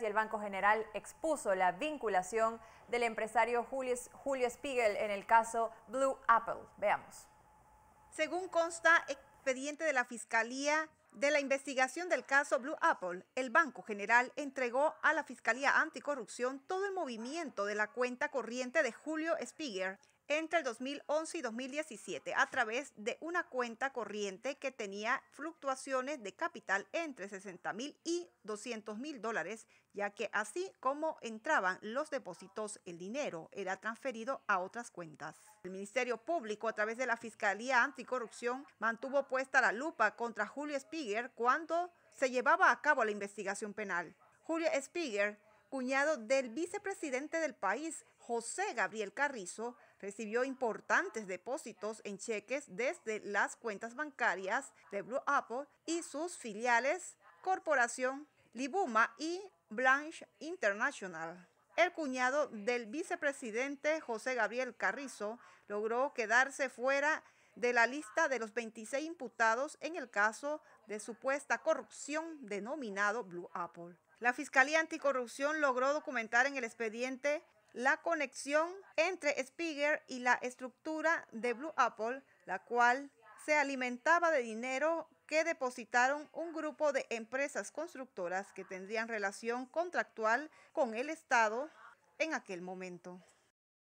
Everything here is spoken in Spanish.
y el Banco General expuso la vinculación del empresario Julio, Julio Spiegel en el caso Blue Apple. Veamos. Según consta expediente de la Fiscalía de la investigación del caso Blue Apple, el Banco General entregó a la Fiscalía Anticorrupción todo el movimiento de la cuenta corriente de Julio Spiegel entre el 2011 y 2017 a través de una cuenta corriente que tenía fluctuaciones de capital entre 60 mil y 200 mil dólares, ya que así como entraban los depósitos, el dinero era transferido a otras cuentas. El Ministerio Público, a través de la Fiscalía Anticorrupción, mantuvo puesta la lupa contra Julio Spieger cuando se llevaba a cabo la investigación penal. Julio Spieger, cuñado del vicepresidente del país, José Gabriel Carrizo, recibió importantes depósitos en cheques desde las cuentas bancarias de Blue Apple y sus filiales Corporación Libuma y Blanche International. El cuñado del vicepresidente José Gabriel Carrizo logró quedarse fuera de la lista de los 26 imputados en el caso de supuesta corrupción denominado Blue Apple. La Fiscalía Anticorrupción logró documentar en el expediente la conexión entre Spiegel y la estructura de Blue Apple, la cual se alimentaba de dinero que depositaron un grupo de empresas constructoras que tendrían relación contractual con el Estado en aquel momento.